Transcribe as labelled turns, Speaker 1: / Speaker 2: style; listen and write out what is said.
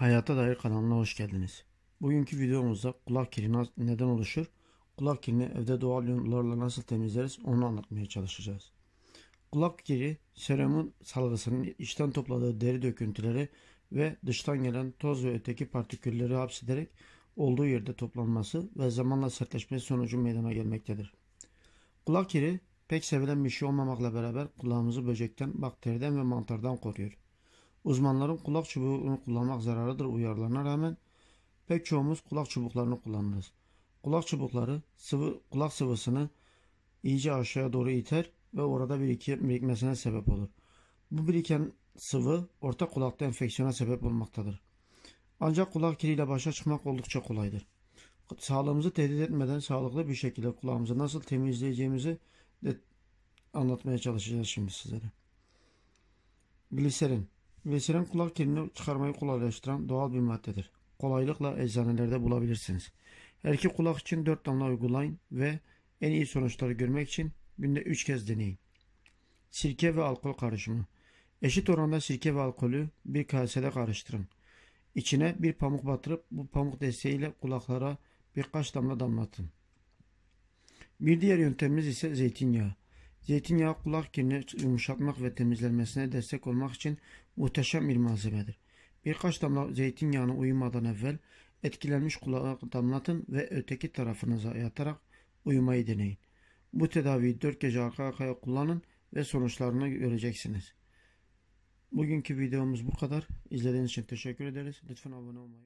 Speaker 1: Hayata Dair kanalına hoş geldiniz. Bugünkü videomuzda kulak kirini neden oluşur, kulak kirini evde doğal yollarla nasıl temizleriz onu anlatmaya çalışacağız. Kulak kiri serumun salgısının içten topladığı deri döküntüleri ve dıştan gelen toz ve öteki partikülleri hapsederek olduğu yerde toplanması ve zamanla sertleşmesi sonucu meydana gelmektedir. Kulak kiri pek sevilen bir şey olmamakla beraber kulağımızı böcekten, bakteriden ve mantardan koruyor. Uzmanların kulak çubuğunu kullanmak zararlıdır uyarılarına rağmen pek çoğumuz kulak çubuklarını kullanırız. Kulak çubukları sıvı, kulak sıvısını iyice aşağıya doğru iter ve orada biriki, birikmesine sebep olur. Bu biriken sıvı orta kulakta enfeksiyona sebep olmaktadır. Ancak kulak kiriyle başa çıkmak oldukça kolaydır. Sağlığımızı tehdit etmeden sağlıklı bir şekilde kulağımızı nasıl temizleyeceğimizi de anlatmaya çalışacağız şimdi sizlere. Gliserin Vesilen kulak kirini çıkarmayı kolaylaştıran doğal bir maddedir. Kolaylıkla eczanelerde bulabilirsiniz. Erki kulak için 4 damla uygulayın ve en iyi sonuçları görmek için günde 3 kez deneyin. Sirke ve alkol karışımı. Eşit oranda sirke ve alkolü bir kasede karıştırın. İçine bir pamuk batırıp bu pamuk desteğiyle kulaklara birkaç damla damlatın. Bir diğer yöntemimiz ise zeytinyağı. Zeytinyağı kulak kirini yumuşatmak ve temizlenmesine destek olmak için muhteşem bir malzemedir. Birkaç damla zeytinyağını uyumadan evvel etkilenmiş kulağa damlatın ve öteki tarafınıza yatarak uyumayı deneyin. Bu tedaviyi 4 gece arka arkaya kullanın ve sonuçlarını göreceksiniz. Bugünkü videomuz bu kadar. İzlediğiniz için teşekkür ederiz. Lütfen abone olmayı